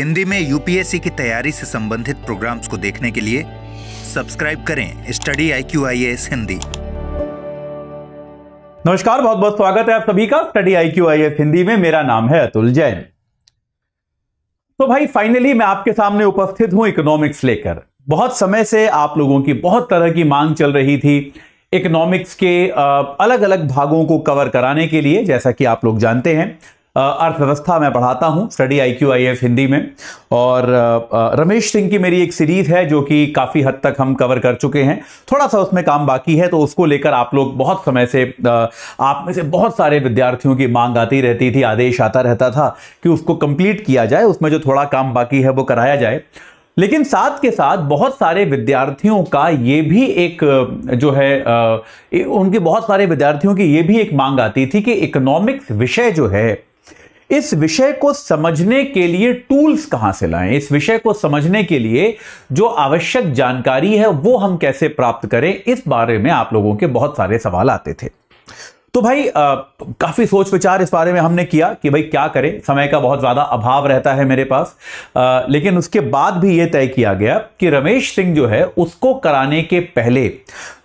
हिंदी में यूपीएससी की तैयारी से संबंधित प्रोग्राम्स को देखने के लिए सब्सक्राइब करें study I Q I S Hindi नमस्कार बहुत बहुत स्वागत है आप सभी का study I Q I S Hindi में मेरा नाम है अतुल जैन तो भाई फाइनली मैं आपके सामने उपस्थित हूं इकोनॉमिक्स लेकर बहुत समय से आप लोगों की बहुत तरह की मांग चल रही थी इकोनॉमिक्स के अलग अलग भागों को कवर कराने के लिए जैसा कि आप लोग जानते हैं अर्थव्यवस्था मैं पढ़ाता हूँ study I Q I F Hindi में और रमेश सिंह की मेरी एक सीरीज़ है जो कि काफ़ी हद तक हम कवर कर चुके हैं थोड़ा सा उसमें काम बाकी है तो उसको लेकर आप लोग बहुत समय से आप में से बहुत सारे विद्यार्थियों की मांग आती रहती थी आदेश आता रहता था कि उसको कंप्लीट किया जाए उसमें जो थोड़ा काम बाकी है वो कराया जाए लेकिन साथ के साथ बहुत सारे विद्यार्थियों का ये भी एक जो है उनके बहुत सारे विद्यार्थियों की ये भी एक मांग आती थी कि इकोनॉमिक्स विषय जो है इस विषय को समझने के लिए टूल्स कहां से लाएं इस विषय को समझने के लिए जो आवश्यक जानकारी है वो हम कैसे प्राप्त करें इस बारे में आप लोगों के बहुत सारे सवाल आते थे तो भाई आ, काफी सोच विचार इस बारे में हमने किया कि भाई क्या करें समय का बहुत ज्यादा अभाव रहता है मेरे पास आ, लेकिन उसके बाद भी यह तय किया गया कि रमेश सिंह जो है उसको कराने के पहले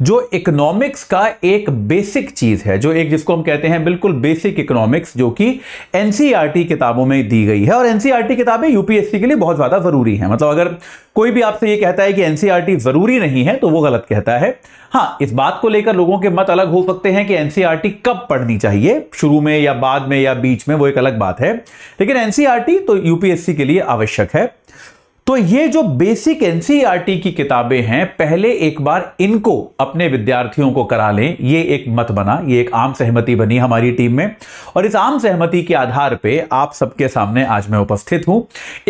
जो इकोनॉमिक्स का एक बेसिक चीज है जो एक जिसको हम कहते हैं बिल्कुल बेसिक इकोनॉमिक्स जो कि एनसीईआरटी e किताबों में दी गई है और एनसीईआरटी e किताबें यूपीएससी के लिए बहुत ज्यादा जरूरी है मतलब अगर कोई भी आपसे यह कहता है कि एनसीईआरटी e जरूरी नहीं है तो वो गलत कहता है हाँ इस बात को लेकर लोगों के मत अलग हो सकते हैं कि एनसीईआरटी e कब पढ़नी चाहिए शुरू में या बाद में या बीच में वो एक अलग बात है लेकिन एनसीईआरटी e तो यूपीएससी के लिए आवश्यक है तो ये जो बेसिक एनसीईआरटी e की किताबें हैं पहले एक बार इनको अपने विद्यार्थियों को करा लें ये एक मत बना ये एक आम सहमति बनी हमारी टीम में और इस आम सहमति के आधार पे आप सबके सामने आज मैं उपस्थित हूं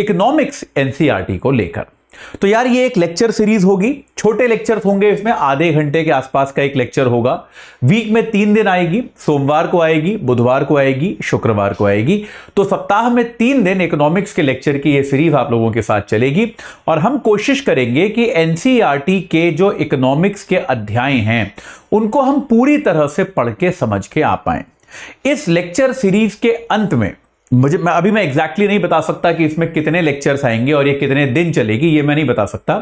इकोनॉमिक्स एनसीईआरटी को लेकर तो यार ये एक लेक्चर सीरीज होगी छोटे लेक्चर होंगे इसमें आधे घंटे के आसपास का एक लेक्चर होगा वीक में तीन दिन आएगी सोमवार को आएगी बुधवार को आएगी शुक्रवार को आएगी तो सप्ताह में तीन दिन इकोनॉमिक्स के लेक्चर की ये सीरीज आप लोगों के साथ चलेगी और हम कोशिश करेंगे कि एनसीईआरटी e के जो इकोनॉमिक्स के अध्याय हैं उनको हम पूरी तरह से पढ़ के समझ के आ पाए इस लेक्चर सीरीज के अंत में मुझे मैं अभी मैं एग्जैक्टली exactly नहीं बता सकता कि इसमें कितने लेक्चर्स आएंगे और ये कितने दिन चलेगी ये मैं नहीं बता सकता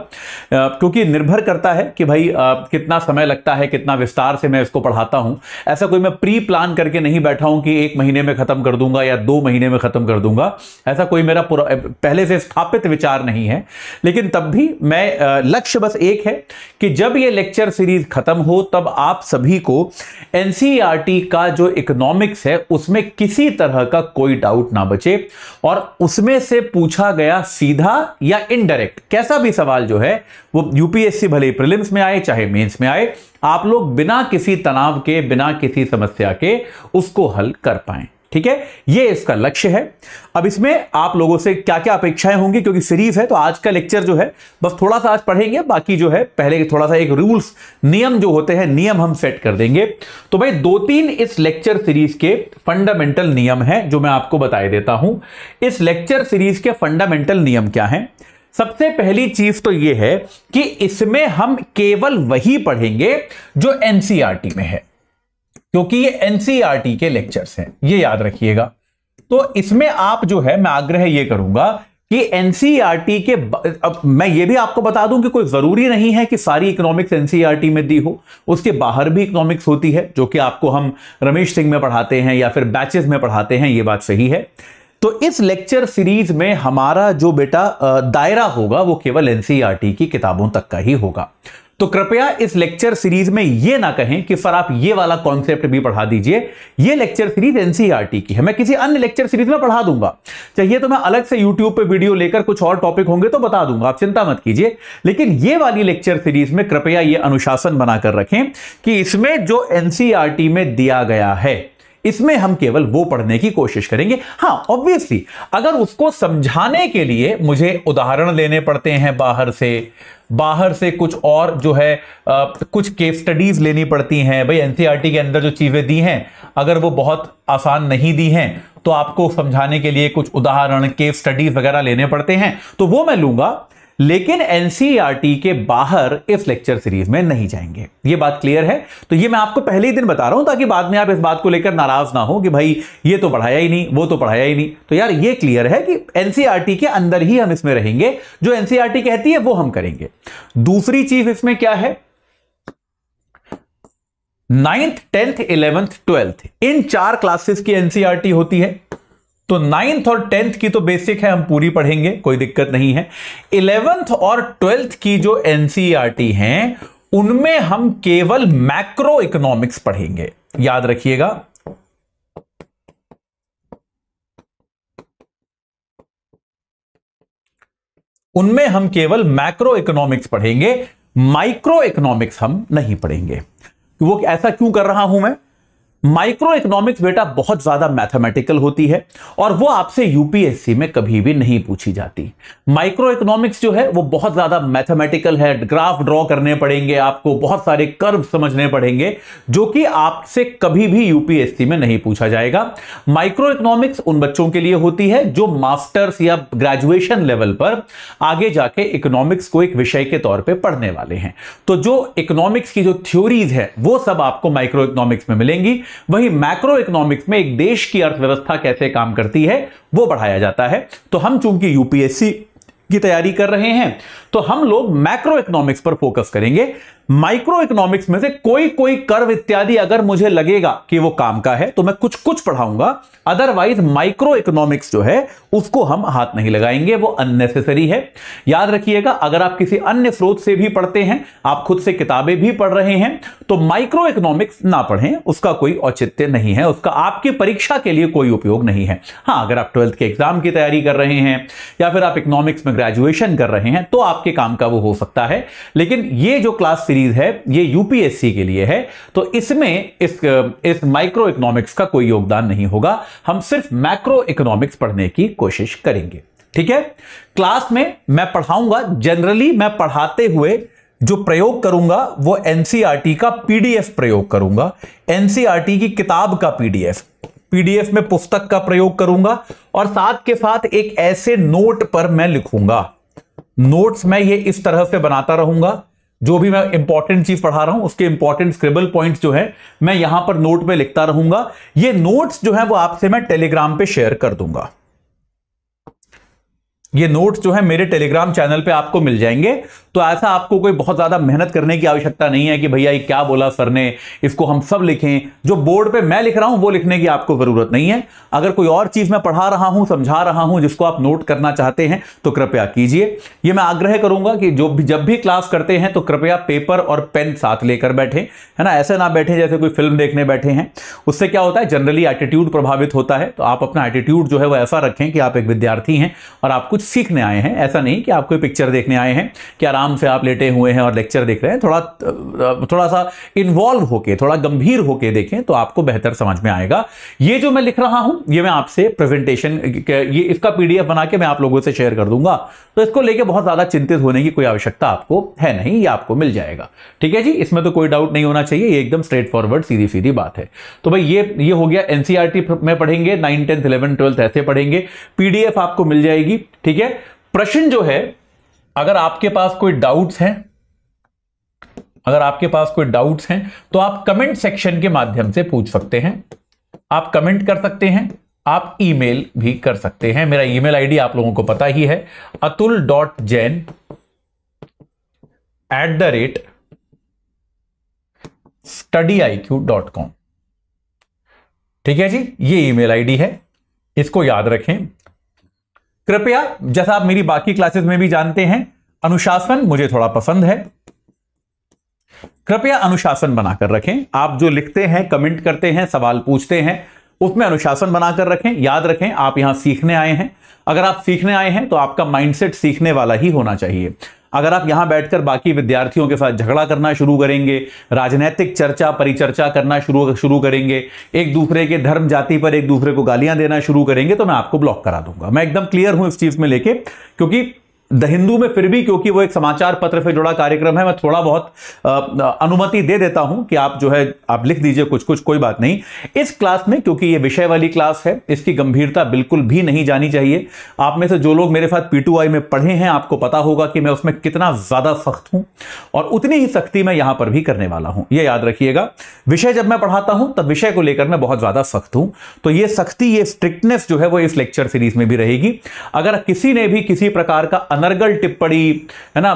क्योंकि निर्भर करता है कि भाई आ, कितना समय लगता है कितना विस्तार से मैं इसको पढ़ाता हूँ ऐसा कोई मैं प्री प्लान करके नहीं बैठा हूँ कि एक महीने में ख़त्म कर दूंगा या दो महीने में ख़त्म कर दूंगा ऐसा कोई मेरा पहले से स्थापित विचार नहीं है लेकिन तब भी मैं लक्ष्य बस एक है कि जब ये लेक्चर सीरीज ख़त्म हो तब आप सभी को एन e का जो इकोनॉमिक्स है उसमें किसी तरह का कोई डाउट डाउट ना बचे और उसमें से पूछा गया सीधा या इनडायरेक्ट कैसा भी सवाल जो है वो यूपीएससी भले प्रिलिम्स में आए चाहे मेंस में आए आप लोग बिना किसी तनाव के बिना किसी समस्या के उसको हल कर पाएं ठीक है ये इसका लक्ष्य है अब इसमें आप लोगों से क्या क्या अपेक्षाएं होंगी क्योंकि सीरीज है तो आज का लेक्चर जो है बस थोड़ा सा आज पढ़ेंगे बाकी जो है पहले थोड़ा सा एक रूल्स नियम जो होते हैं नियम हम सेट कर देंगे तो भाई दो तीन इस लेक्चर सीरीज के फंडामेंटल नियम है जो मैं आपको बताए देता हूं इस लेक्चर सीरीज के फंडामेंटल नियम क्या है सबसे पहली चीज तो यह है कि इसमें हम केवल वही पढ़ेंगे जो एनसीआरटी e में है क्योंकि ये एनसीईआरटी e के लेक्चर्स हैं ये याद रखिएगा तो इसमें आप जो है मैं आग्रह ये करूंगा कि एनसीईआरटी e के अब मैं ये भी आपको बता दूं कि कोई जरूरी नहीं है कि सारी इकोनॉमिक्स एनसीईआरटी e में दी हो उसके बाहर भी इकोनॉमिक्स होती है जो कि आपको हम रमेश सिंह में पढ़ाते हैं या फिर बैचेस में पढ़ाते हैं ये बात सही है तो इस लेक्चर सीरीज में हमारा जो बेटा दायरा होगा वो केवल एनसीईआरटी की किताबों तक का ही होगा तो कृपया इस लेक्चर सीरीज में यह ना कहें कि सर आप ये वाला कॉन्सेप्ट भी पढ़ा दीजिए ये लेक्चर सीरीज एनसीईआरटी की है मैं किसी अन्य लेक्चर सीरीज में पढ़ा दूंगा चाहिए तो मैं अलग से यूट्यूब पे वीडियो लेकर कुछ और टॉपिक होंगे तो बता दूंगा आप चिंता मत कीजिए लेकिन ये वाली लेक्चर सीरीज में कृपया ये अनुशासन बनाकर रखें कि इसमें जो एनसीआरटी e में दिया गया है इसमें हम केवल वो पढ़ने की कोशिश करेंगे हाँ ऑब्वियसली अगर उसको समझाने के लिए मुझे उदाहरण लेने पड़ते हैं बाहर से बाहर से कुछ और जो है आ, कुछ केस स्टडीज लेनी पड़ती हैं भाई एनसीईआरटी e के अंदर जो चीज़ें दी हैं अगर वो बहुत आसान नहीं दी हैं तो आपको समझाने के लिए कुछ उदाहरण केस स्टडीज वगैरह लेने पड़ते हैं तो वो मैं लूंगा लेकिन एनसीईआरटी e के बाहर इस लेक्चर सीरीज में नहीं जाएंगे ये बात क्लियर है तो ये मैं आपको पहले ही दिन बता रहा हूं ताकि बाद में आप इस बात को लेकर नाराज ना हो कि भाई ये तो पढ़ाया ही नहीं वो तो पढ़ाया ही नहीं तो यार ये क्लियर है कि एनसीईआरटी e के अंदर ही हम इसमें रहेंगे जो एनसीईआरटी e कहती है वो हम करेंगे दूसरी चीज इसमें क्या है नाइन्थ टेंथ इलेवेंथ ट्वेल्थ इन चार क्लासेस की एनसीआरटी होती है तो नाइन्थ और टेंथ की तो बेसिक है हम पूरी पढ़ेंगे कोई दिक्कत नहीं है इलेवेंथ और ट्वेल्थ की जो एनसीईआरटी e हैं उनमें हम केवल मैक्रो इकोनॉमिक्स पढ़ेंगे याद रखिएगा उनमें हम केवल मैक्रो इकोनॉमिक्स पढ़ेंगे माइक्रो इकोनॉमिक्स हम नहीं पढ़ेंगे वो ऐसा क्यों कर रहा हूं मैं माइक्रो इकोनॉमिक्स बेटा बहुत ज्यादा मैथमेटिकल होती है और वो आपसे यूपीएससी में कभी भी नहीं पूछी जाती माइक्रो इकोनॉमिक्स जो है वो बहुत ज्यादा मैथमेटिकल है ग्राफ ड्रॉ करने पड़ेंगे आपको बहुत सारे कर्व समझने पड़ेंगे जो कि आपसे कभी भी यूपीएससी में नहीं पूछा जाएगा माइक्रो इकोनॉमिक्स उन बच्चों के लिए होती है जो मास्टर्स या ग्रेजुएशन लेवल पर आगे जाके इकोनॉमिक्स को एक विषय के तौर पर पढ़ने वाले हैं तो जो इकोनॉमिक्स की जो थ्योरीज है वो सब आपको माइक्रो इकोनॉमिक्स में मिलेंगी वहीं मैक्रो इकोनॉमिक्स में एक देश की अर्थव्यवस्था कैसे काम करती है वो बढ़ाया जाता है तो हम चूंकि यूपीएससी की तैयारी कर रहे हैं तो हम लोग मैक्रो इकोनॉमिक्स पर फोकस करेंगे माइक्रो इकोनॉमिक्स में से कोई कोई कर्व इत्यादि अगर मुझे लगेगा कि वो काम का है तो मैं कुछ कुछ पढ़ाऊंगा अदरवाइज माइक्रो इकोनॉमिक्स जो है उसको हम हाथ नहीं लगाएंगे वो अननेसेसरी है याद रखिएगा अगर आप किसी अन्य स्रोत से भी पढ़ते हैं आप खुद से किताबें भी पढ़ रहे हैं तो माइक्रो इकोनॉमिक्स ना पढ़ें उसका कोई औचित्य नहीं है उसका आपकी परीक्षा के लिए कोई उपयोग नहीं है हाँ अगर आप ट्वेल्थ के एग्जाम की तैयारी कर रहे हैं या फिर आप इकोनॉमिक्स में ग्रेजुएशन कर रहे हैं तो आपके काम का वो हो सकता है लेकिन ये जो क्लास सीरीज है ये यूपीएससी के लिए है तो इसमें इस इस माइक्रो इकोनॉमिक्स का कोई योगदान नहीं होगा हम सिर्फ मैक्रो इकोनॉमिक्स पढ़ने की कोशिश करेंगे ठीक है क्लास में मैं पढ़ाऊंगा जनरली मैं पढ़ाते हुए जो प्रयोग करूंगा वो एनसीईआरटी e का पीडीएफ प्रयोग करूंगा एनसीईआरटी e की किताब का पीडीएफ पीडीएफ में पुस्तक का प्रयोग करूंगा और साथ के साथ एक ऐसे नोट पर मैं लिखूंगा नोट्स मैं ये इस तरह से बनाता रहूंगा जो भी मैं इंपॉर्टेंट चीज पढ़ा रहा हूं उसके इंपॉर्टेंट स्क्रिबल पॉइंट्स जो है मैं यहां पर नोट में लिखता रहूंगा ये नोट्स जो है वो आपसे मैं टेलीग्राम पे शेयर कर दूंगा ये नोट जो है मेरे टेलीग्राम चैनल पे आपको मिल जाएंगे तो ऐसा आपको कोई बहुत ज़्यादा मेहनत करने की आवश्यकता नहीं है कि भैया ये क्या बोला सर ने इसको हम सब लिखें जो बोर्ड पे मैं लिख रहा हूं वो लिखने की आपको ज़रूरत नहीं है अगर कोई और चीज़ मैं पढ़ा रहा हूं समझा रहा हूं जिसको आप नोट करना चाहते हैं तो कृपया कीजिए ये मैं आग्रह करूंगा कि जो भी जब भी क्लास करते हैं तो कृपया पेपर और पेन साथ लेकर बैठे है ना ऐसे ना बैठे जैसे कोई फिल्म देखने बैठे हैं उससे क्या होता है जनरली एटीट्यूड प्रभावित होता है तो आप अपना एटीट्यूड जो है वो ऐसा रखें कि आप एक विद्यार्थी हैं और आप कुछ कुछ सीखने आए हैं ऐसा नहीं कि आप कोई पिक्चर देखने आए हैं कि आराम से आप लेटे हुए हैं और लेक्चर देख रहे हैं थोड़ा थोड़ा सा इन्वॉल्व होके थोड़ा गंभीर होके देखें तो आपको बेहतर समझ में आएगा ये जो मैं लिख रहा हूं ये मैं आपसे प्रेजेंटेशन ये इसका पीडीएफ बना के मैं आप लोगों से शेयर कर दूंगा तो इसको लेके बहुत ज़्यादा चिंतित होने की कोई आवश्यकता आपको है नहीं ये आपको मिल जाएगा ठीक है जी इसमें तो कोई डाउट नहीं होना चाहिए ये एकदम स्ट्रेट फॉरवर्ड सीधी सीधी बात है तो भाई ये ये हो गया एनसीआरटी e में पढ़ेंगे नाइन टेंथ इलेवन ट्वेल्थ ऐसे पढ़ेंगे पीडीएफ आपको मिल जाएगी ठीक ठीक है प्रश्न जो है अगर आपके पास कोई डाउट्स हैं अगर आपके पास कोई डाउट्स हैं तो आप कमेंट सेक्शन के माध्यम से पूछ सकते हैं आप कमेंट कर सकते हैं आप ईमेल भी कर सकते हैं मेरा ईमेल आईडी आप लोगों को पता ही है Atul dot Jain at the rate study I Q dot com ठीक है जी ये ईमेल आईडी है इसको याद रखें कृपया जैसा आप मेरी बाकी क्लासेस में भी जानते हैं अनुशासन मुझे थोड़ा पसंद है कृपया अनुशासन बनाकर रखें आप जो लिखते हैं कमेंट करते हैं सवाल पूछते हैं उसमें अनुशासन बनाकर रखें याद रखें आप यहां सीखने आए हैं अगर आप सीखने आए हैं तो आपका माइंडसेट सीखने वाला ही होना चाहिए अगर आप यहाँ बैठकर बाकी विद्यार्थियों के साथ झगड़ा करना शुरू करेंगे राजनैतिक चर्चा परिचर्चा करना शुरू शुरू करेंगे एक दूसरे के धर्म जाति पर एक दूसरे को गालियां देना शुरू करेंगे तो मैं आपको ब्लॉक करा दूंगा मैं एकदम क्लियर हूं इस चीज में लेके क्योंकि द हिंदू में फिर भी क्योंकि वो एक समाचार पत्र से जुड़ा कार्यक्रम है मैं थोड़ा बहुत अनुमति दे देता हूं कि आप जो है आप लिख दीजिए कुछ कुछ कोई बात नहीं इस क्लास में क्योंकि ये विषय वाली क्लास है इसकी गंभीरता बिल्कुल भी नहीं जानी चाहिए आप में से जो लोग मेरे साथ पी में पढ़े हैं आपको पता होगा कि मैं उसमें कितना ज़्यादा सख्त हूँ और उतनी ही सख्ती मैं यहाँ पर भी करने वाला हूँ ये याद रखिएगा विषय जब मैं पढ़ाता हूँ तब विषय को लेकर मैं बहुत ज़्यादा सख्त हूँ तो ये सख्ती ये स्ट्रिक्टनेस जो है वो इस लेक्चर सीरीज में भी रहेगी अगर किसी ने भी किसी प्रकार का अनर्गल टिप्पणी है ना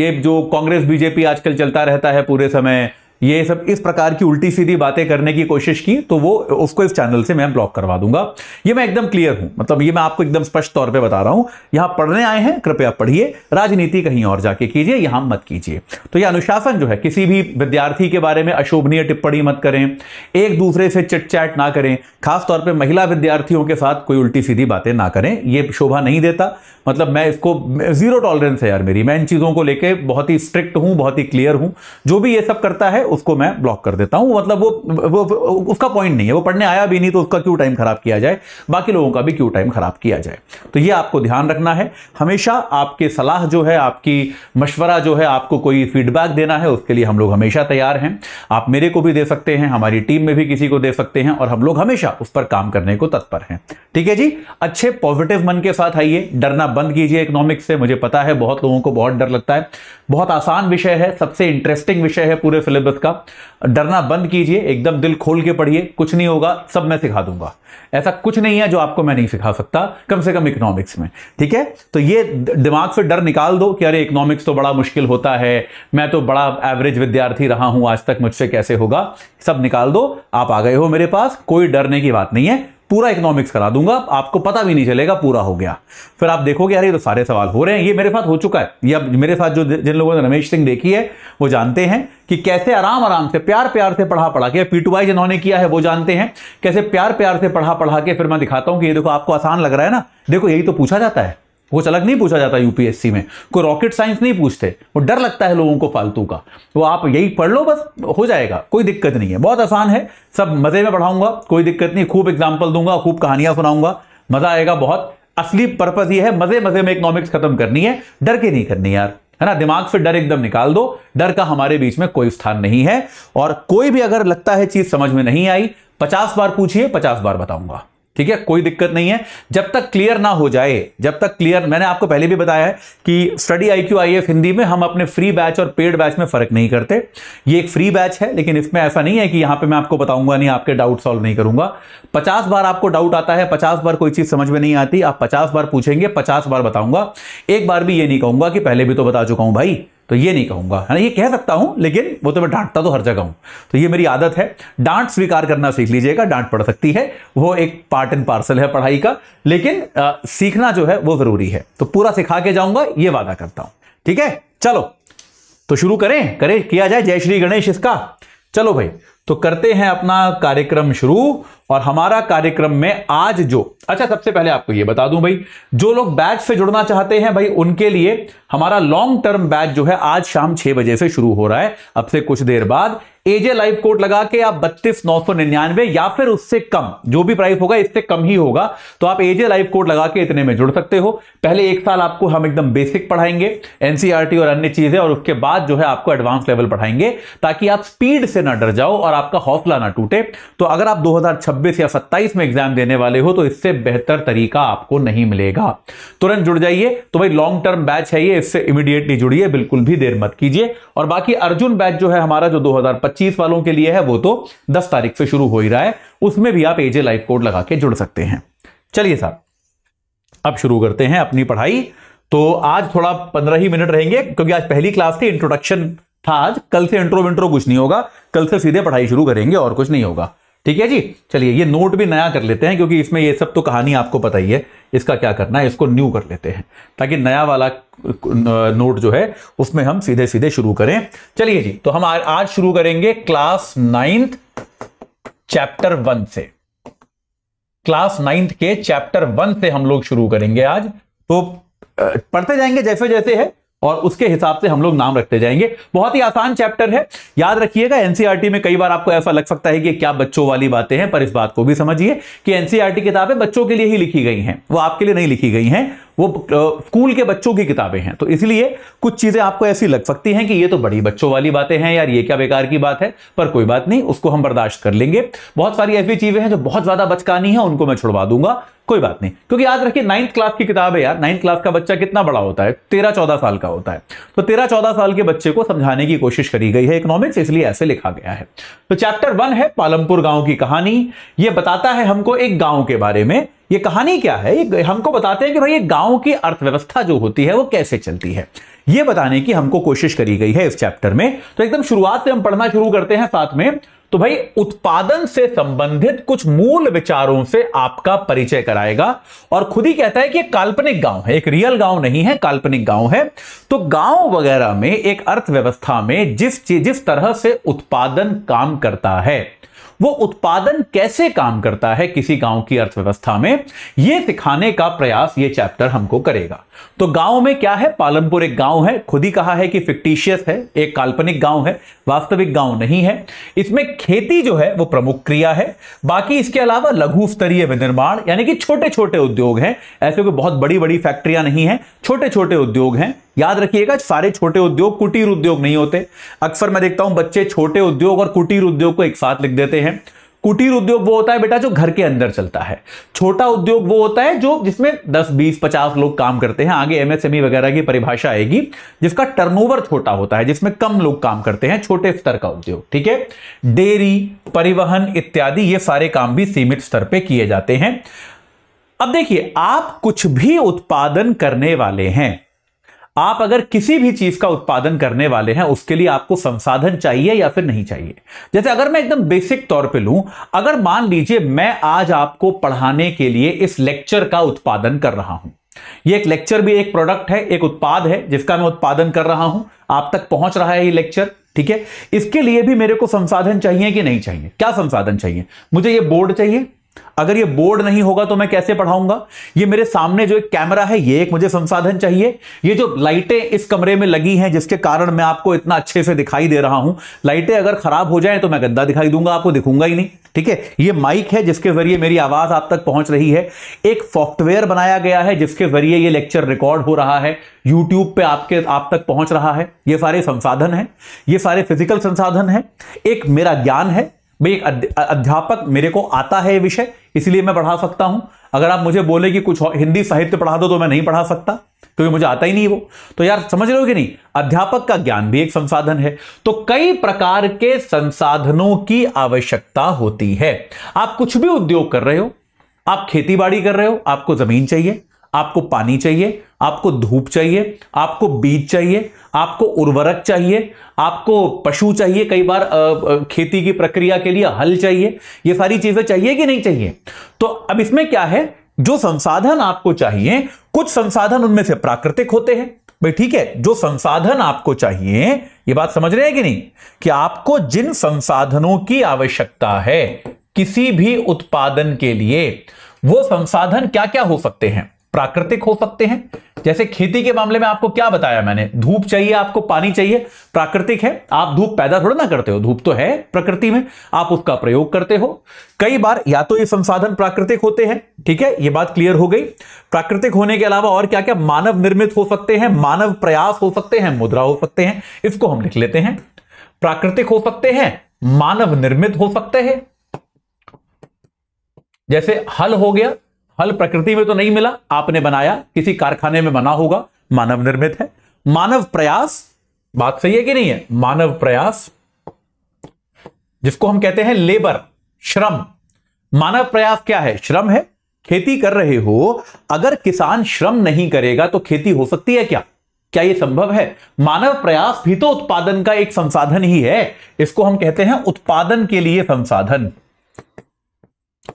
ये जो कांग्रेस बीजेपी आजकल चलता रहता है पूरे समय ये सब इस प्रकार की उल्टी सीधी बातें करने की कोशिश की तो वो उसको इस चैनल से मैं ब्लॉक करवा दूंगा ये मैं एकदम क्लियर हूं मतलब ये मैं आपको एकदम स्पष्ट तौर पे बता रहा हूं यहां पढ़ने आए हैं कृपया पढ़िए राजनीति कहीं और जाके कीजिए यहां मत कीजिए तो यह अनुशासन जो है किसी भी विद्यार्थी के बारे में अशोभनीय टिप्पणी मत करें एक दूसरे से चिटचैट ना करें खासतौर पर महिला विद्यार्थियों के साथ कोई उल्टी सीधी बातें ना करें ये शोभा नहीं देता मतलब मैं इसको जीरो टॉलरेंस है यार मेरी मैं इन चीज़ों को लेकर बहुत ही स्ट्रिक्ट हूं बहुत ही क्लियर हूं जो भी ये सब करता है उसको मैं ब्लॉक कर देता हूं मतलब वो, वो, वो उसका पॉइंट नहीं है वो पढ़ने आया भी नहीं तो उसका क्यों टाइम खराब किया जाए बाकी लोगों का भी क्यों टाइम खराब किया जाए तो ये आपको ध्यान रखना है हमेशा आपके सलाह जो है आपकी मशवरा जो है आपको कोई फीडबैक देना है उसके लिए हम लोग हमेशा तैयार हैं आप मेरे को भी दे सकते हैं हमारी टीम में भी किसी को दे सकते हैं और हम लोग हमेशा उस पर काम करने को तत्पर हैं ठीक है जी अच्छे पॉजिटिव मन के साथ आइए डरना बंद कीजिए इकोनॉमिक्स से मुझे पता है बहुत लोगों को बहुत डर लगता है बहुत आसान विषय है सबसे इंटरेस्टिंग विषय है पूरे सिलेबस का डरना बंद कीजिए एकदम दिल खोल के पढ़िए कुछ नहीं होगा सब मैं सिखा दूंगा ऐसा कुछ नहीं है जो आपको मैं नहीं सिखा सकता कम से कम इकोनॉमिक्स में ठीक है तो ये दिमाग से डर निकाल दो कि अरे इकोनॉमिक्स तो बड़ा मुश्किल होता है मैं तो बड़ा एवरेज विद्यार्थी रहा हूं आज तक मुझसे कैसे होगा सब निकाल दो आप आ गए हो मेरे पास कोई डरने की बात नहीं है पूरा इकोनॉमिक्स करा दूंगा आपको पता भी नहीं चलेगा पूरा हो गया फिर आप देखोगे अरे तो सारे सवाल हो रहे हैं ये मेरे साथ हो चुका है या मेरे साथ जो जिन लोगों ने रमेश सिंह देखी है वो जानते हैं कि कैसे आराम आराम से प्यार प्यार से पढ़ा पढ़ा के पीटुवाई जिन्होंने किया है वो जानते हैं कैसे प्यार प्यार से पढ़ा पढ़ा के फिर मैं दिखाता हूं कि ये देखो आपको आसान लग रहा है ना देखो यही तो पूछा जाता है कुछ अलग नहीं पूछा जाता यूपीएससी में कोई रॉकेट साइंस नहीं पूछते वो डर लगता है लोगों को फालतू का वो आप यही पढ़ लो बस हो जाएगा कोई दिक्कत नहीं है बहुत आसान है सब मज़े में पढ़ाऊंगा कोई दिक्कत नहीं खूब एग्जाम्पल दूंगा खूब कहानियां सुनाऊंगा मज़ा आएगा बहुत असली पर्पज़ ये है मज़े मज़े में इकोनॉमिक्स खत्म करनी है डर के नहीं करनी यार है ना दिमाग से डर एकदम निकाल दो डर का हमारे बीच में कोई स्थान नहीं है और कोई भी अगर लगता है चीज़ समझ में नहीं आई पचास बार पूछिए पचास बार बताऊंगा ठीक है कोई दिक्कत नहीं है जब तक क्लियर ना हो जाए जब तक क्लियर मैंने आपको पहले भी बताया है कि study I Q I F Hindi में हम अपने फ्री बैच और पेड बैच में फर्क नहीं करते ये एक फ्री बैच है लेकिन इसमें ऐसा नहीं है कि यहां पे मैं आपको बताऊंगा नहीं आपके डाउट सॉल्व नहीं करूंगा पचास बार आपको डाउट आता है पचास बार कोई चीज समझ में नहीं आती आप पचास बार पूछेंगे पचास बार बताऊंगा एक बार भी ये नहीं कहूंगा कि पहले भी तो बता चुका हूं भाई तो ये नहीं कहूंगा है ना ये कह सकता हूं लेकिन वो तो मैं डांटता तो हर जगह हूं तो ये मेरी आदत है डांट स्वीकार करना सीख लीजिएगा डांट पड़ सकती है वो एक पार्ट एंड पार्सल है पढ़ाई का लेकिन आ, सीखना जो है वो ज़रूरी है तो पूरा सिखा के जाऊंगा ये वादा करता हूं ठीक है चलो तो शुरू करें करें किया जाए जय श्री गणेश इसका चलो भाई तो करते हैं अपना कार्यक्रम शुरू और हमारा कार्यक्रम में आज जो अच्छा सबसे पहले आपको यह बता दूं भाई जो लोग बैच से जुड़ना चाहते हैं भाई उनके लिए हमारा लॉन्ग टर्म बैच जो है आज शाम छह बजे से शुरू हो रहा है अब से कुछ देर बाद एजे लाइव कोड लगा के आप बत्तीस नौ सौ निन्यानवे या फिर उससे कम जो भी प्राइस होगा इससे कम ही होगा तो आप एजे लाइव कोड लगा के इतने में जुड़ सकते हो पहले एक साल आपको हम एकदम बेसिक पढ़ाएंगे एनसीआरटी e और अन्य चीजें और उसके बाद जो है आपको एडवांस लेवल पढ़ाएंगे ताकि आप स्पीड से ना डर जाओ और आपका हौसला ना टूटे तो अगर आप दो या सत्ताईस में एग्जाम देने वाले हो तो इससे बेहतर तरीका आपको नहीं मिलेगा तुरंत जुड़ जाइए तो भाई लॉन्ग टर्म बैच है ये इससे इमीडिएटली जुड़िए बिल्कुल भी देर मत कीजिए और बाकी अर्जुन बैच जो है हमारा जो दो पच्चीस वालों के लिए है वो तो दस तारीख से शुरू हो ही रहा है उसमें भी आप एजे लाइफ कोड लगा के जुड़ सकते हैं चलिए साहब अब शुरू करते हैं अपनी पढ़ाई तो आज थोड़ा पंद्रह ही मिनट रहेंगे क्योंकि आज पहली क्लास थी इंट्रोडक्शन था आज कल से इंट्रो विंट्रो कुछ नहीं होगा कल से सीधे पढ़ाई शुरू करेंगे और कुछ नहीं होगा ठीक है जी चलिए ये नोट भी नया कर लेते हैं क्योंकि इसमें ये सब तो कहानी आपको पता ही है इसका क्या करना है इसको न्यू कर लेते हैं ताकि नया वाला नोट जो है उसमें हम सीधे सीधे शुरू करें चलिए जी तो हम आज शुरू करेंगे क्लास नाइन्थ चैप्टर वन से क्लास नाइन्थ के चैप्टर वन से हम लोग शुरू करेंगे आज तो पढ़ते जाएंगे जैसे जैसे है और उसके हिसाब से हम लोग नाम रखते जाएंगे बहुत ही आसान चैप्टर है याद रखिएगा एनसीआरटी e में कई बार आपको ऐसा लग सकता है कि क्या बच्चों वाली बातें हैं पर इस बात को भी समझिए कि एनसीआरटी e किताबें बच्चों के लिए ही लिखी गई हैं वो आपके लिए नहीं लिखी गई हैं वो स्कूल के बच्चों की किताबें हैं तो इसलिए कुछ चीज़ें आपको ऐसी लग सकती हैं कि ये तो बड़ी बच्चों वाली बातें हैं यार ये क्या बेकार की बात है पर कोई बात नहीं उसको हम बर्दाश्त कर लेंगे बहुत सारी ऐसी चीज़ें हैं जो बहुत ज़्यादा बचकानी है उनको मैं छुड़वा दूंगा कोई बात नहीं क्योंकि याद रखिए नाइन्थ क्लास की किताब है यार नाइन्थ क्लास का बच्चा कितना बड़ा होता है तेरह चौदह साल का होता है तो तेरह चौदह साल के बच्चे को समझाने की कोशिश करी गई है इकोनॉमिक्स इसलिए ऐसे लिखा गया है तो चैप्टर वन है पालमपुर गांव की कहानी ये बताता है हमको एक गांव के बारे में ये कहानी क्या है ये हमको बताते हैं कि भाई ये गांव की अर्थव्यवस्था जो होती है वो कैसे चलती है ये बताने की हमको कोशिश करी गई है इस चैप्टर में तो एकदम शुरुआत से हम पढ़ना शुरू करते हैं साथ में तो भाई उत्पादन से संबंधित कुछ मूल विचारों से आपका परिचय कराएगा और खुद ही कहता है कि काल्पनिक गांव है एक रियल गांव नहीं है काल्पनिक गांव है तो गांव वगैरह में एक अर्थव्यवस्था में जिस चीज जिस तरह से उत्पादन काम करता है वो उत्पादन कैसे काम करता है किसी गांव की अर्थव्यवस्था में ये सिखाने का प्रयास ये चैप्टर हमको करेगा तो गांव में क्या है पालनपुर एक गांव है खुद ही कहा है कि फिक्टिशियस है एक काल्पनिक गांव है वास्तविक गांव नहीं है इसमें खेती जो है वो प्रमुख क्रिया है बाकी इसके अलावा लघु स्तरीय विनिर्माण यानी कि छोटे छोटे उद्योग हैं ऐसे कोई बहुत बड़ी बड़ी फैक्ट्रियां नहीं है छोटे छोटे उद्योग हैं याद रखिएगा सारे छोटे उद्योग कुटीर उद्योग नहीं होते अक्सर मैं देखता हूं बच्चे छोटे उद्योग और कुटीर उद्योग को एक साथ लिख देते हैं कुटीर उद्योग वो होता है बेटा जो घर के अंदर चलता है छोटा उद्योग वो होता है जो जिसमें 10, 20, 50 लोग काम करते हैं आगे एमएसएमई e वगैरह की परिभाषा आएगी जिसका टर्नओवर छोटा होता है जिसमें कम लोग काम करते हैं छोटे स्तर का उद्योग ठीक है डेयरी परिवहन इत्यादि ये सारे काम भी सीमित स्तर पर किए जाते हैं अब देखिए आप कुछ भी उत्पादन करने वाले हैं आप अगर किसी भी चीज का उत्पादन करने वाले हैं उसके लिए आपको संसाधन चाहिए या फिर नहीं चाहिए जैसे अगर मैं एकदम बेसिक तौर पे लूं अगर मान लीजिए मैं आज आपको पढ़ाने के लिए इस लेक्चर का उत्पादन कर रहा हूं ये एक लेक्चर भी एक प्रोडक्ट है एक उत्पाद है जिसका मैं उत्पादन कर रहा हूं आप तक पहुंच रहा है ये लेक्चर ठीक है इसके लिए भी मेरे को संसाधन चाहिए कि नहीं चाहिए क्या संसाधन चाहिए मुझे ये बोर्ड चाहिए अगर ये बोर्ड नहीं होगा तो मैं कैसे पढ़ाऊंगा ये मेरे सामने जो एक कैमरा है ये एक मुझे संसाधन चाहिए ये जो लाइटें इस कमरे में लगी हैं जिसके कारण मैं आपको इतना अच्छे से दिखाई दे रहा हूं लाइटें अगर खराब हो जाए तो मैं गंदा दिखाई दूंगा आपको दिखूंगा ही नहीं ठीक है ये माइक है जिसके जरिए मेरी आवाज आप तक पहुंच रही है एक सॉफ्टवेयर बनाया गया है जिसके जरिए ये लेक्चर रिकॉर्ड हो रहा है यूट्यूब पे आपके आप तक पहुंच रहा है ये सारे संसाधन है ये सारे फिजिकल संसाधन है एक मेरा ज्ञान है भाई एक अध्यापक मेरे को आता है ये विषय इसलिए मैं पढ़ा सकता हूं अगर आप मुझे बोले कि कुछ हिंदी साहित्य पढ़ा दो तो मैं नहीं पढ़ा सकता क्योंकि मुझे आता ही नहीं वो तो यार समझ रहे हो कि नहीं अध्यापक का ज्ञान भी एक संसाधन है तो कई प्रकार के संसाधनों की आवश्यकता होती है आप कुछ भी उद्योग कर रहे हो आप खेती बाड़ी कर रहे हो आपको जमीन चाहिए आपको पानी चाहिए आपको धूप चाहिए आपको बीज चाहिए आपको उर्वरक चाहिए आपको पशु चाहिए कई बार खेती की प्रक्रिया के लिए हल चाहिए ये सारी चीजें चाहिए कि नहीं चाहिए तो अब इसमें क्या है जो संसाधन आपको चाहिए कुछ संसाधन उनमें से प्राकृतिक होते हैं भाई ठीक है जो संसाधन आपको चाहिए ये बात समझ रहे हैं कि नहीं कि आपको जिन संसाधनों की आवश्यकता है किसी भी उत्पादन के लिए वो संसाधन क्या क्या हो सकते हैं प्राकृतिक हो सकते हैं जैसे खेती के मामले में आपको क्या बताया मैंने धूप चाहिए आपको पानी चाहिए प्राकृतिक है आप धूप पैदा थोड़ा ना करते हो धूप तो है प्रकृति में आप उसका प्रयोग करते हो कई बार या तो ये संसाधन प्राकृतिक होते हैं ठीक है ये बात क्लियर हो गई प्राकृतिक होने के अलावा और क्या क्या मानव निर्मित हो सकते हैं मानव प्रयास हो सकते हैं मुद्रा हो सकते हैं इसको हम लिख लेते हैं प्राकृतिक हो सकते हैं मानव निर्मित हो सकते हैं जैसे हल हो गया फल प्रकृति में तो नहीं मिला आपने बनाया किसी कारखाने में बना होगा मानव निर्मित है मानव प्रयास बात सही है कि नहीं है मानव प्रयास जिसको हम कहते हैं लेबर श्रम मानव प्रयास क्या है श्रम है खेती कर रहे हो अगर किसान श्रम नहीं करेगा तो खेती हो सकती है क्या क्या यह संभव है मानव प्रयास भी तो उत्पादन का एक संसाधन ही है इसको हम कहते हैं उत्पादन के लिए संसाधन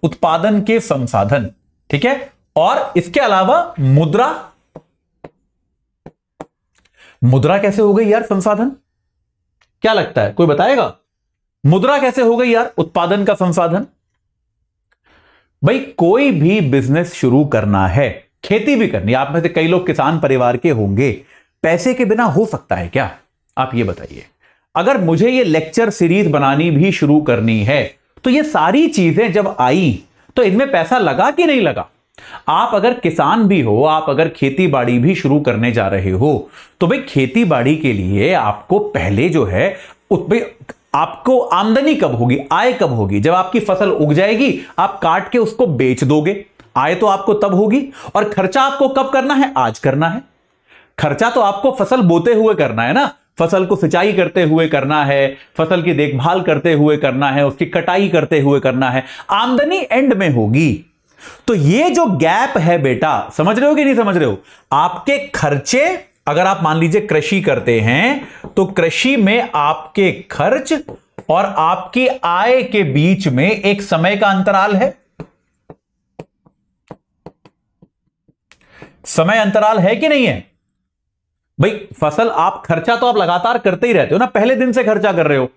उत्पादन के संसाधन ठीक है और इसके अलावा मुद्रा मुद्रा कैसे हो गई यार संसाधन क्या लगता है कोई बताएगा मुद्रा कैसे हो गई यार उत्पादन का संसाधन भाई कोई भी बिजनेस शुरू करना है खेती भी करनी आप में से कई लोग किसान परिवार के होंगे पैसे के बिना हो सकता है क्या आप ये बताइए अगर मुझे ये लेक्चर सीरीज बनानी भी शुरू करनी है तो ये सारी चीजें जब आई तो इनमें पैसा लगा कि नहीं लगा आप अगर किसान भी हो आप अगर खेती बाड़ी भी शुरू करने जा रहे हो तो भाई खेती बाड़ी के लिए आपको पहले जो है आपको आमदनी कब होगी आय कब होगी जब आपकी फसल उग जाएगी आप काट के उसको बेच दोगे आय तो आपको तब होगी और खर्चा आपको कब करना है आज करना है खर्चा तो आपको फसल बोते हुए करना है ना फसल को सिंचाई करते हुए करना है फसल की देखभाल करते हुए करना है उसकी कटाई करते हुए करना है आमदनी एंड में होगी तो ये जो गैप है बेटा समझ रहे हो कि नहीं समझ रहे हो आपके खर्चे अगर आप मान लीजिए कृषि करते हैं तो कृषि में आपके खर्च और आपकी आय के बीच में एक समय का अंतराल है समय अंतराल है कि नहीं है भाई फसल आप खर्चा तो आप लगातार करते ही रहते हो ना पहले दिन से खर्चा कर रहे हो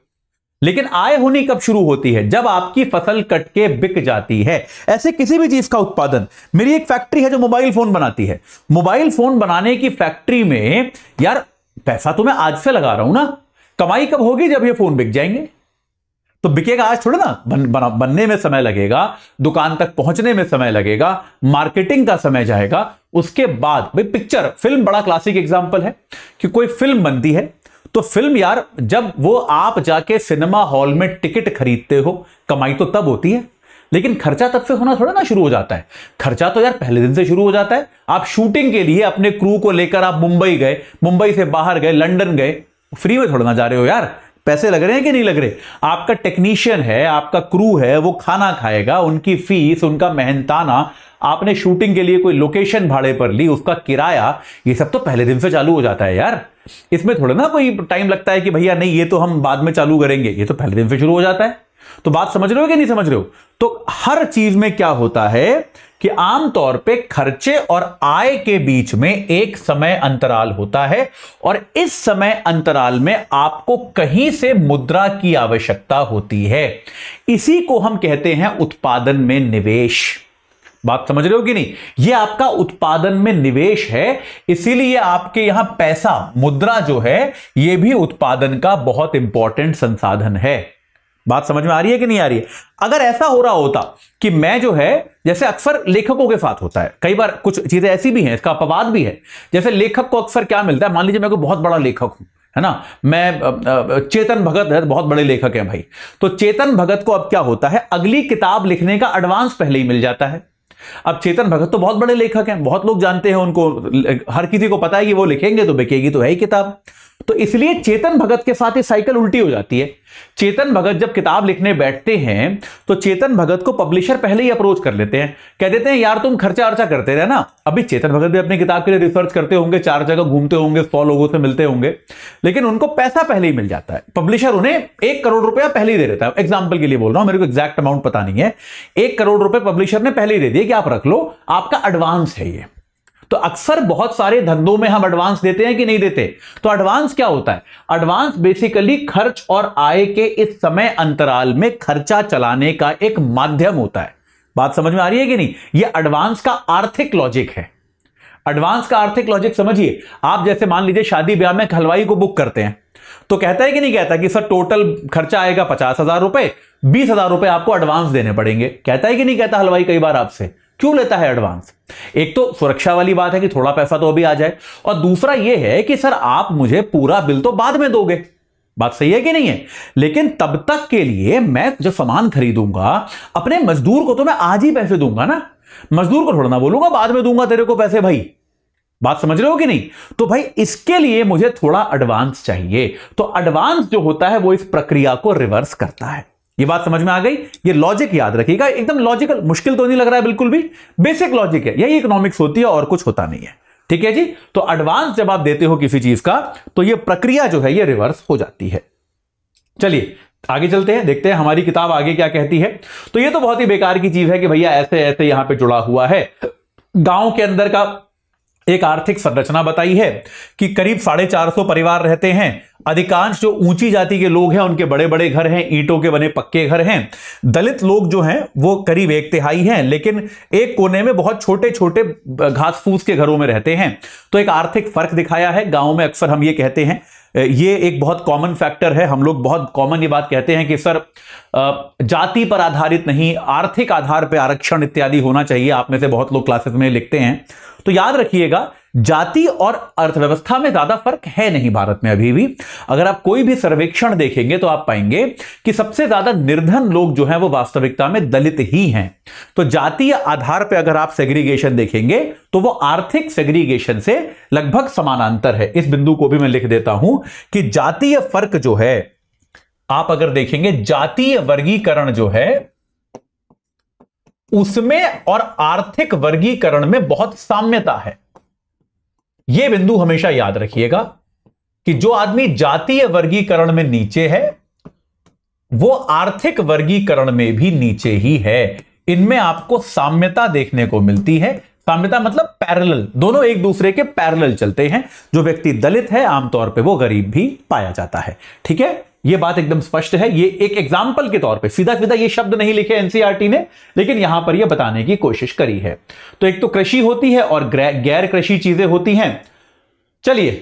लेकिन आय होनी कब शुरू होती है जब आपकी फसल कट के बिक जाती है ऐसे किसी भी चीज का उत्पादन मेरी एक फैक्ट्री है जो मोबाइल फोन बनाती है मोबाइल फोन बनाने की फैक्ट्री में यार पैसा तो मैं आज से लगा रहा हूं ना कमाई कब होगी जब ये फोन बिक जाएंगे तो बिकेगा आज थोड़ा ना बन, बन, बनने में समय लगेगा दुकान तक पहुंचने में समय लगेगा मार्केटिंग का समय जाएगा उसके बाद भाई पिक्चर फिल्म बड़ा क्लासिक एग्जाम्पल है कि कोई फिल्म बनती है तो फिल्म यार जब वो आप जाके सिनेमा हॉल में टिकट खरीदते हो कमाई तो तब होती है लेकिन खर्चा तब से होना थोड़ा ना शुरू हो जाता है खर्चा तो यार पहले दिन से शुरू हो जाता है आप शूटिंग के लिए अपने क्रू को लेकर आप मुंबई गए मुंबई से बाहर गए लंदन गए फ्री में थोड़ा ना जा रहे हो यार पैसे लग रहे हैं कि नहीं लग रहे आपका टेक्नीशियन है आपका क्रू है वो खाना खाएगा उनकी फीस उनका मेहनताना आपने शूटिंग के लिए कोई लोकेशन भाड़े पर ली उसका किराया ये सब तो पहले दिन से चालू हो जाता है यार इसमें थोड़ा ना कोई टाइम लगता है कि भैया नहीं ये तो हम बाद में चालू करेंगे ये तो पहले दिन से शुरू हो जाता है तो बात समझ रहे हो कि नहीं समझ रहे हो तो हर चीज में क्या होता है कि आमतौर पे खर्चे और आय के बीच में एक समय अंतराल होता है और इस समय अंतराल में आपको कहीं से मुद्रा की आवश्यकता होती है इसी को हम कहते हैं उत्पादन में निवेश बात समझ रहे हो कि नहीं ये आपका उत्पादन में निवेश है इसीलिए आपके यहां पैसा मुद्रा जो है यह भी उत्पादन का बहुत इंपॉर्टेंट संसाधन है बात समझ में आ रही है कि नहीं आ रही है अगर ऐसा हो रहा होता कि मैं जो है जैसे अक्सर लेखकों के साथ होता है कई बार कुछ चीजें ऐसी भी हैं इसका अपवाद भी है जैसे लेखक को अक्सर क्या मिलता है मान लीजिए मैं कोई बहुत बड़ा लेखक हूं है ना मैं चेतन भगत है बहुत बड़े लेखक हैं भाई तो चेतन भगत को अब क्या होता है अगली किताब लिखने का एडवांस पहले ही मिल जाता है अब चेतन भगत तो बहुत बड़े लेखक हैं बहुत लोग जानते हैं उनको हर किसी को पता है कि वो लिखेंगे तो बिकेगी तो है ही किताब तो इसलिए चेतन भगत के साथ ये साइकिल उल्टी हो जाती है चेतन भगत जब किताब लिखने बैठते हैं तो चेतन भगत को पब्लिशर पहले ही अप्रोच कर लेते हैं कह देते हैं यार तुम खर्चा अर्चा करते रहे ना अभी चेतन भगत भी अपनी किताब के लिए रिसर्च करते होंगे चार जगह घूमते होंगे सौ लोगों से मिलते होंगे लेकिन उनको पैसा पहले ही मिल जाता है पब्लिशर उन्हें एक करोड़ रुपया पहले ही दे देता है एग्जाम्पल के लिए बोल रहा हूं मेरे को एग्जैक्ट अमाउंट पता नहीं है एक करोड़ रुपए पब्लिशर ने पहले ही दे दिया कि आप रख लो आपका एडवांस है ये तो अक्सर बहुत सारे धंधों में हम एडवांस देते हैं कि नहीं देते तो एडवांस क्या होता है एडवांस बेसिकली खर्च और आय के इस समय अंतराल में खर्चा चलाने का एक माध्यम होता है बात समझ में आ रही है कि नहीं यह एडवांस का आर्थिक लॉजिक है एडवांस का आर्थिक लॉजिक समझिए आप जैसे मान लीजिए शादी ब्याह में हलवाई को बुक करते हैं तो कहता है कि नहीं कहता कि सर टोटल खर्चा आएगा पचास हजार रुपए बीस हजार रुपए आपको एडवांस देने पड़ेंगे कहता है कि नहीं कहता हलवाई कई बार आपसे क्यों लेता है एडवांस एक तो सुरक्षा वाली बात है कि थोड़ा पैसा तो अभी आ जाए और दूसरा यह है कि सर आप मुझे पूरा बिल तो बाद में दोगे बात सही है कि नहीं है लेकिन तब तक के लिए मैं जो सामान खरीदूंगा अपने मजदूर को तो मैं आज ही पैसे दूंगा ना मजदूर को थोड़ा ना बोलूंगा बाद में दूंगा तेरे को पैसे भाई बात समझ रहे हो कि नहीं तो भाई इसके लिए मुझे थोड़ा एडवांस चाहिए तो एडवांस जो होता है वो इस प्रक्रिया को रिवर्स करता है ये बात समझ में आ गई ये लॉजिक याद रखिएगा एकदम लॉजिकल मुश्किल तो नहीं लग रहा है बिल्कुल भी बेसिक लॉजिक है यही इकोनॉमिक्स होती है और कुछ होता नहीं है ठीक है जी तो एडवांस जब आप देते हो किसी चीज का तो यह प्रक्रिया जो है यह रिवर्स हो जाती है चलिए आगे चलते हैं देखते हैं हमारी किताब आगे क्या कहती है तो यह तो बहुत ही बेकार की चीज है कि भैया ऐसे ऐसे यहां पर जुड़ा हुआ है गांव के अंदर का एक आर्थिक संरचना बताई है कि करीब साढ़े चार सौ परिवार रहते हैं अधिकांश जो ऊंची जाति के लोग हैं उनके बड़े बड़े घर हैं ईंटों के बने पक्के घर हैं दलित लोग जो हैं वो करीब एक तिहाई हैं लेकिन एक कोने में बहुत छोटे छोटे घास फूस के घरों में रहते हैं तो एक आर्थिक फर्क दिखाया है गाँव में अक्सर हम ये कहते हैं ये एक बहुत कॉमन फैक्टर है हम लोग बहुत कॉमन ये बात कहते हैं कि सर जाति पर आधारित नहीं आर्थिक आधार पर आरक्षण इत्यादि होना चाहिए आप में से बहुत लोग क्लासेस में लिखते हैं तो याद रखिएगा जाति और अर्थव्यवस्था में ज्यादा फर्क है नहीं भारत में अभी भी अगर आप कोई भी सर्वेक्षण देखेंगे तो आप पाएंगे कि सबसे ज्यादा निर्धन लोग जो हैं वो वास्तविकता में दलित ही हैं तो जातीय आधार पर अगर आप सेग्रीगेशन देखेंगे तो वो आर्थिक सेग्रीगेशन से लगभग समानांतर है इस बिंदु को भी मैं लिख देता हूं कि जातीय फर्क जो है आप अगर देखेंगे जातीय वर्गीकरण जो है उसमें और आर्थिक वर्गीकरण में बहुत साम्यता है यह बिंदु हमेशा याद रखिएगा कि जो आदमी जातीय वर्गीकरण में नीचे है वो आर्थिक वर्गीकरण में भी नीचे ही है इनमें आपको साम्यता देखने को मिलती है साम्यता मतलब पैरेलल दोनों एक दूसरे के पैरेलल चलते हैं जो व्यक्ति दलित है आमतौर पे वो गरीब भी पाया जाता है ठीक है यह बात एकदम स्पष्ट है ये एक एग्जाम्पल के तौर पे सीधा सीधा ये शब्द नहीं लिखे एनसीआरटी e ने लेकिन यहां पर ये बताने की कोशिश करी है तो एक तो कृषि होती है और गैर कृषि चीजें होती हैं चलिए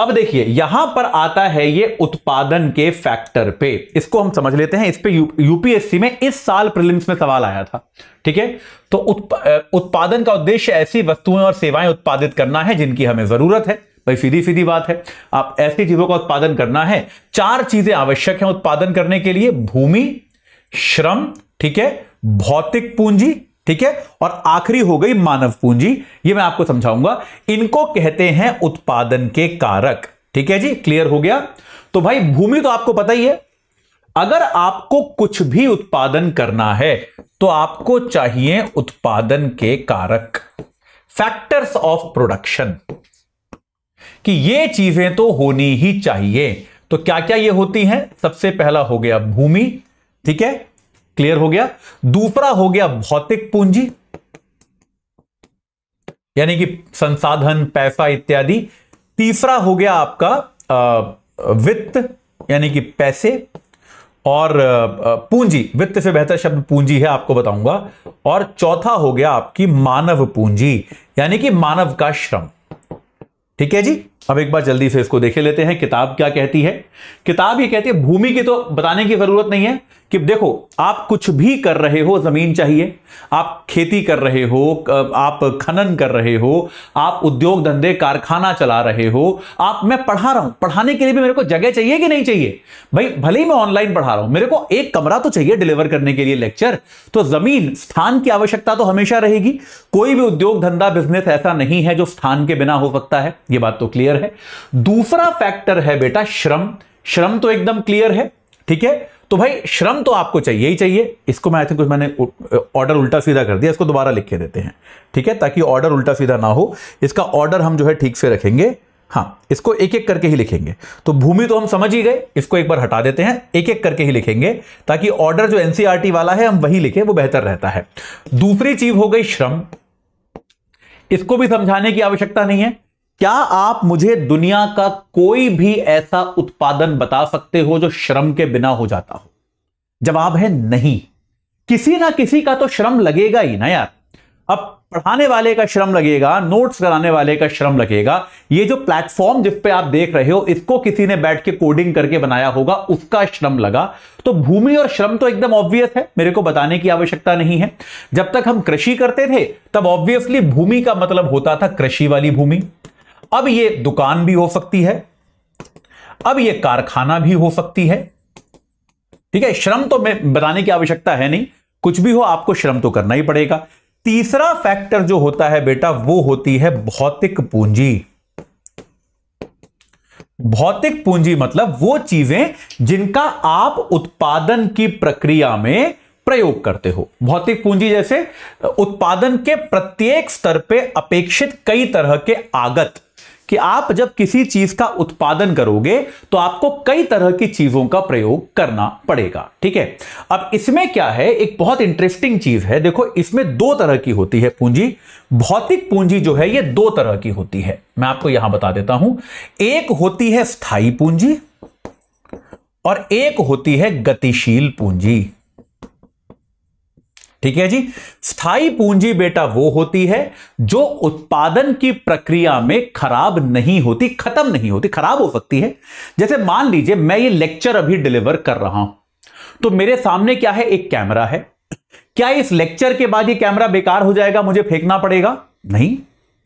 अब देखिए यहां पर आता है ये उत्पादन के फैक्टर पे इसको हम समझ लेते हैं इस पे यू, यूपीएससी में इस साल प्रिलिम्स में सवाल आया था ठीक है तो उत्प, उत्पादन का उद्देश्य ऐसी वस्तुएं और सेवाएं उत्पादित करना है जिनकी हमें जरूरत है भाई सीधी सीधी बात है आप ऐसी चीजों का उत्पादन करना है चार चीजें आवश्यक हैं उत्पादन करने के लिए भूमि श्रम ठीक है भौतिक पूंजी ठीक है और आखिरी हो गई मानव पूंजी ये मैं आपको समझाऊंगा इनको कहते हैं उत्पादन के कारक ठीक है जी क्लियर हो गया तो भाई भूमि तो आपको पता ही है अगर आपको कुछ भी उत्पादन करना है तो आपको चाहिए उत्पादन के कारक फैक्टर्स ऑफ प्रोडक्शन कि ये चीजें तो होनी ही चाहिए तो क्या क्या ये होती हैं सबसे पहला हो गया भूमि ठीक है क्लियर हो गया दूसरा हो गया भौतिक पूंजी यानी कि संसाधन पैसा इत्यादि तीसरा हो गया आपका वित्त यानी कि पैसे और पूंजी वित्त से बेहतर शब्द पूंजी है आपको बताऊंगा और चौथा हो गया आपकी मानव पूंजी यानी कि मानव का श्रम ठीक है जी अब एक बार जल्दी से इसको देखे लेते हैं किताब क्या कहती है किताब ये कहती है भूमि की तो बताने की जरूरत नहीं है कि देखो आप कुछ भी कर रहे हो जमीन चाहिए आप खेती कर रहे हो आप खनन कर रहे हो आप उद्योग धंधे कारखाना चला रहे हो आप मैं पढ़ा रहा हूं पढ़ाने के लिए भी मेरे को जगह चाहिए कि नहीं चाहिए भाई भले ही मैं ऑनलाइन पढ़ा रहा हूं मेरे को एक कमरा तो चाहिए डिलीवर करने के लिए लेक्चर तो जमीन स्थान की आवश्यकता तो हमेशा रहेगी कोई भी उद्योग धंधा बिजनेस ऐसा नहीं है जो स्थान के बिना हो सकता है यह बात तो क्लियर है दूसरा फैक्टर है बेटा श्रम श्रम तो एकदम क्लियर है ठीक है तो भाई श्रम तो आपको चाहिए ही चाहिए इसको मैं आई थिंक मैंने ऑर्डर उल्टा सीधा कर दिया इसको दोबारा लिख के देते हैं ठीक है ताकि ऑर्डर उल्टा सीधा ना हो इसका ऑर्डर हम जो है ठीक से रखेंगे हाँ इसको एक एक करके ही लिखेंगे तो भूमि तो हम समझ ही गए इसको एक बार हटा देते हैं एक एक करके ही लिखेंगे ताकि ऑर्डर जो एनसीआरटी e वाला है हम वही लिखें वो बेहतर रहता है दूसरी चीज हो गई श्रम इसको भी समझाने की आवश्यकता नहीं है क्या आप मुझे दुनिया का कोई भी ऐसा उत्पादन बता सकते हो जो श्रम के बिना हो जाता हो जवाब है नहीं किसी ना किसी का तो श्रम लगेगा ही ना यार अब पढ़ाने वाले का श्रम लगेगा नोट्स कराने वाले का श्रम लगेगा ये जो प्लेटफॉर्म जिस पे आप देख रहे हो इसको किसी ने बैठ के कोडिंग करके बनाया होगा उसका श्रम लगा तो भूमि और श्रम तो एकदम ऑब्वियस है मेरे को बताने की आवश्यकता नहीं है जब तक हम कृषि करते थे तब ऑब्वियसली भूमि का मतलब होता था कृषि वाली भूमि अब ये दुकान भी हो सकती है अब ये कारखाना भी हो सकती है ठीक है श्रम तो मैं बताने की आवश्यकता है नहीं कुछ भी हो आपको श्रम तो करना ही पड़ेगा तीसरा फैक्टर जो होता है बेटा वो होती है भौतिक पूंजी भौतिक पूंजी मतलब वो चीजें जिनका आप उत्पादन की प्रक्रिया में प्रयोग करते हो भौतिक पूंजी जैसे उत्पादन के प्रत्येक स्तर पे अपेक्षित कई तरह के आगत कि आप जब किसी चीज का उत्पादन करोगे तो आपको कई तरह की चीजों का प्रयोग करना पड़ेगा ठीक है अब इसमें क्या है एक बहुत इंटरेस्टिंग चीज है देखो इसमें दो तरह की होती है पूंजी भौतिक पूंजी जो है ये दो तरह की होती है मैं आपको यहां बता देता हूं एक होती है स्थायी पूंजी और एक होती है गतिशील पूंजी ठीक है जी स्थाई पूंजी बेटा वो होती है जो उत्पादन की प्रक्रिया में खराब नहीं होती खत्म नहीं होती खराब हो सकती है जैसे मान लीजिए मैं ये लेक्चर अभी डिलीवर कर रहा हूं तो मेरे सामने क्या है एक कैमरा है क्या इस लेक्चर के बाद ये कैमरा बेकार हो जाएगा मुझे फेंकना पड़ेगा नहीं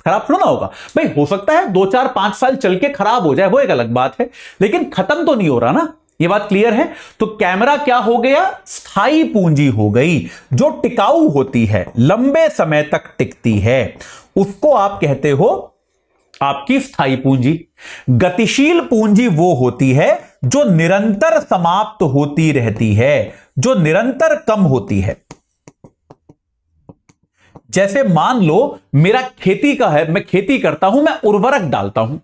खराब थोड़ा ना होगा भाई हो सकता है दो चार पांच साल चल के खराब हो जाए वो एक अलग बात है लेकिन खत्म तो नहीं हो रहा ना ये बात क्लियर है तो कैमरा क्या हो गया स्थाई पूंजी हो गई जो टिकाऊ होती है लंबे समय तक टिकती है उसको आप कहते हो आपकी स्थाई पूंजी गतिशील पूंजी वो होती है जो निरंतर समाप्त होती रहती है जो निरंतर कम होती है जैसे मान लो मेरा खेती का है मैं खेती करता हूं मैं उर्वरक डालता हूं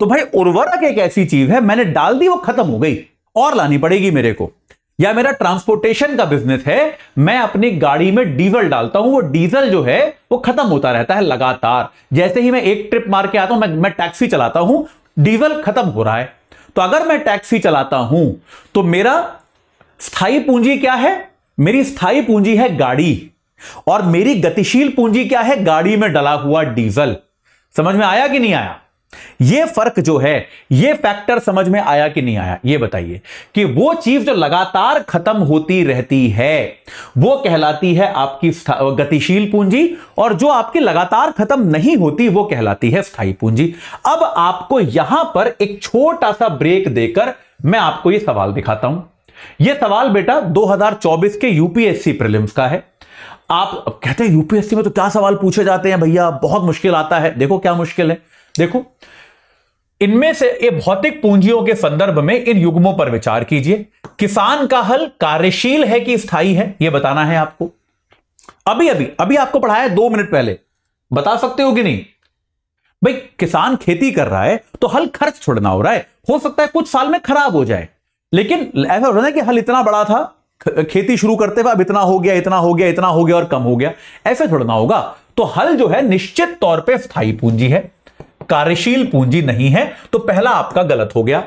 तो भाई उर्वरक एक ऐसी चीज है मैंने डाल दी वो खत्म हो गई और लानी पड़ेगी मेरे को या मेरा ट्रांसपोर्टेशन का बिजनेस है मैं अपनी गाड़ी में डीजल डालता हूं वो डीजल जो है वो खत्म होता रहता है लगातार जैसे ही मैं एक ट्रिप मार के आता हूं मैं मैं टैक्सी चलाता हूं डीजल खत्म हो रहा है तो अगर मैं टैक्सी चलाता हूं तो मेरा स्थायी पूंजी क्या है मेरी स्थायी पूंजी है गाड़ी और मेरी गतिशील पूंजी क्या है गाड़ी में डला हुआ डीजल समझ में आया कि नहीं आया ये फर्क जो है ये फैक्टर समझ में आया कि नहीं आया ये बताइए कि वो चीज जो लगातार खत्म होती रहती है वो कहलाती है आपकी गतिशील पूंजी और जो आपकी लगातार खत्म नहीं होती वो कहलाती है स्थायी पूंजी अब आपको यहां पर एक छोटा सा ब्रेक देकर मैं आपको ये सवाल दिखाता हूं यह सवाल बेटा 2024 के यूपीएससी प्रिलिम्स का है आप कहते हैं यूपीएससी में तो क्या सवाल पूछे जाते हैं भैया बहुत मुश्किल आता है देखो क्या मुश्किल है देखो इनमें से ये भौतिक पूंजियों के संदर्भ में इन युग्मों पर विचार कीजिए किसान का हल कार्यशील है कि स्थायी है यह बताना है आपको अभी अभी अभी आपको पढ़ाया दो मिनट पहले बता सकते हो कि नहीं भाई किसान खेती कर रहा है तो हल खर्च छोड़ना हो रहा है हो सकता है कुछ साल में खराब हो जाए लेकिन ऐसा हो रहा है कि हल इतना बड़ा था खेती शुरू करते हुए अब इतना हो गया इतना हो गया इतना हो गया और कम हो गया ऐसा छोड़ना होगा तो हल जो है निश्चित तौर पे स्थायी पूंजी है कार्यशील पूंजी नहीं है तो पहला आपका गलत हो गया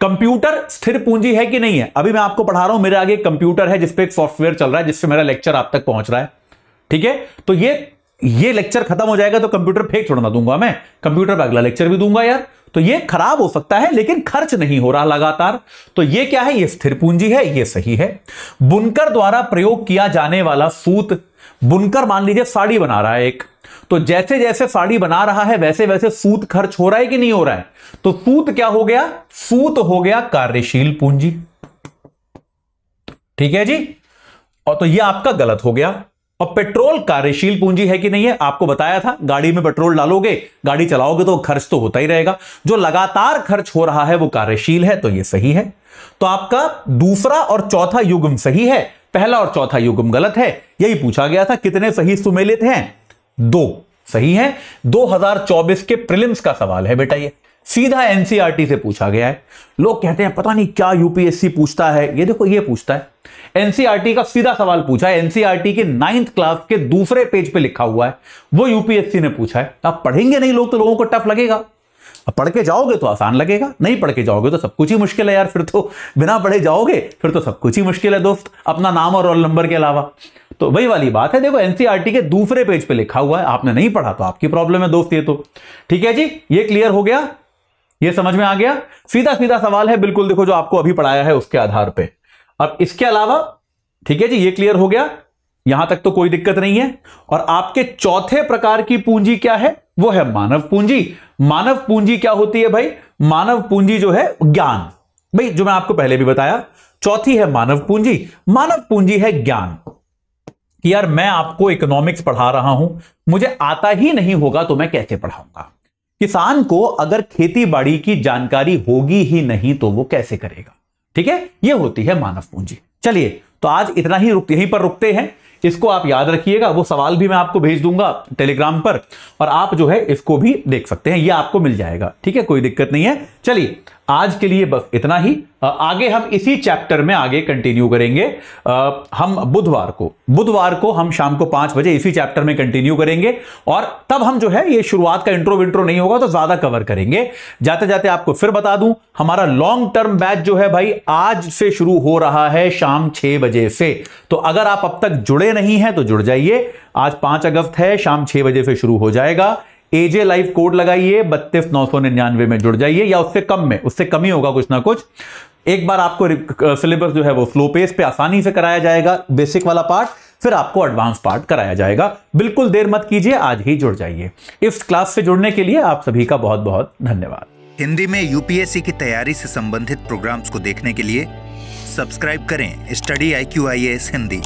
कंप्यूटर स्थिर पूंजी है कि नहीं है अभी मैं आपको पढ़ा रहा हूं मेरे आगे कंप्यूटर है जिसपे एक सॉफ्टवेयर चल रहा है जिससे मेरा लेक्चर आप तक पहुंच रहा है ठीक है तो ये ये लेक्चर खत्म हो जाएगा तो कंप्यूटर फेंक छोड़ना दूंगा मैं कंप्यूटर पर अगला लेक्चर भी दूंगा यार तो ये खराब हो सकता है लेकिन खर्च नहीं हो रहा लगातार तो ये क्या है ये स्थिर पूंजी है ये सही है बुनकर द्वारा प्रयोग किया जाने वाला सूत बुनकर मान लीजिए साड़ी बना रहा है एक तो जैसे जैसे साड़ी बना रहा है वैसे वैसे सूत खर्च हो रहा है कि नहीं हो रहा है तो सूत क्या हो गया सूत हो गया कार्यशील पूंजी ठीक है जी और तो यह आपका गलत हो गया और पेट्रोल कार्यशील पूंजी है कि नहीं है आपको बताया था गाड़ी में पेट्रोल डालोगे गाड़ी चलाओगे तो खर्च तो होता ही रहेगा जो लगातार खर्च हो रहा है वो कार्यशील है तो ये सही है तो आपका दूसरा और चौथा युग्म सही है पहला और चौथा युग्म गलत है यही पूछा गया था कितने सही सुमेलित हैं दो सही है 2024 के प्रिलिम्स का सवाल है बेटा ये सीधा एनसीईआरटी e से पूछा गया है लोग कहते हैं पता नहीं क्या यूपीएससी पूछता है ये देखो ये पूछता है एनसीईआरटी e का सीधा सवाल पूछा है एनसीईआरटी के नाइन्थ क्लास के दूसरे पेज पे लिखा हुआ है वो यूपीएससी ने पूछा है आप पढ़ेंगे नहीं लोग तो लोगों को टफ लगेगा अब पढ़ के जाओगे तो आसान लगेगा नहीं पढ़ के जाओगे तो सब कुछ ही मुश्किल है यार फिर तो बिना पढ़े जाओगे फिर तो सब कुछ ही मुश्किल है दोस्त अपना नाम और रोल नंबर के अलावा तो वही वाली बात है देखो एनसीआरटी e के दूसरे पेज पे लिखा हुआ है आपने नहीं पढ़ा तो आपकी प्रॉब्लम है दोस्त ये तो ठीक है जी ये क्लियर हो गया ये समझ में आ गया सीधा सीधा सवाल है बिल्कुल देखो जो आपको अभी पढ़ाया है उसके आधार पर अब इसके अलावा ठीक है जी ये क्लियर हो गया यहां तक तो कोई दिक्कत नहीं है और आपके चौथे प्रकार की पूंजी क्या है वो है मानव पूंजी मानव पूंजी क्या होती है भाई मानव पूंजी जो है ज्ञान भाई जो मैं आपको पहले भी बताया चौथी है मानव पूंजी मानव पूंजी है ज्ञान कि यार मैं आपको इकोनॉमिक्स पढ़ा रहा हूं मुझे आता ही नहीं होगा तो मैं कैसे पढ़ाऊंगा किसान को अगर खेती बाड़ी की जानकारी होगी ही नहीं तो वो कैसे करेगा ठीक है ये होती है मानव पूंजी चलिए तो आज इतना ही रुक यहीं पर रुकते हैं इसको आप याद रखिएगा वो सवाल भी मैं आपको भेज दूंगा टेलीग्राम पर और आप जो है इसको भी देख सकते हैं ये आपको मिल जाएगा ठीक है कोई दिक्कत नहीं है चलिए आज के लिए बस इतना ही आगे हम इसी चैप्टर में आगे कंटिन्यू करेंगे हम बुधवार को बुधवार को हम शाम को पांच बजे इसी चैप्टर में कंटिन्यू करेंगे और तब हम जो है ये शुरुआत का इंट्रो विंट्रो नहीं होगा तो ज्यादा कवर करेंगे जाते जाते आपको फिर बता दूं हमारा लॉन्ग टर्म बैच जो है भाई आज से शुरू हो रहा है शाम छह बजे से तो अगर आप अब तक जुड़े जुड़े नहीं हैं तो जुड़ जाइए आज पांच अगस्त है शाम छह बजे से शुरू हो जाएगा एजे लाइव कोड लगाइए बत्तीस नौ सौ निन्यानवे में जुड़ जाइए या उससे कम में उससे कम ही होगा कुछ ना कुछ एक बार आपको सिलेबस जो है वो स्लो पेस पे आसानी से कराया जाएगा बेसिक वाला पार्ट फिर आपको एडवांस पार्ट कराया जाएगा बिल्कुल देर मत कीजिए आज ही जुड़ जाइए इस क्लास से जुड़ने के लिए आप सभी का बहुत बहुत धन्यवाद हिंदी में यूपीएससी की तैयारी से संबंधित प्रोग्राम्स को देखने के लिए सब्सक्राइब करें study I Q I S Hindi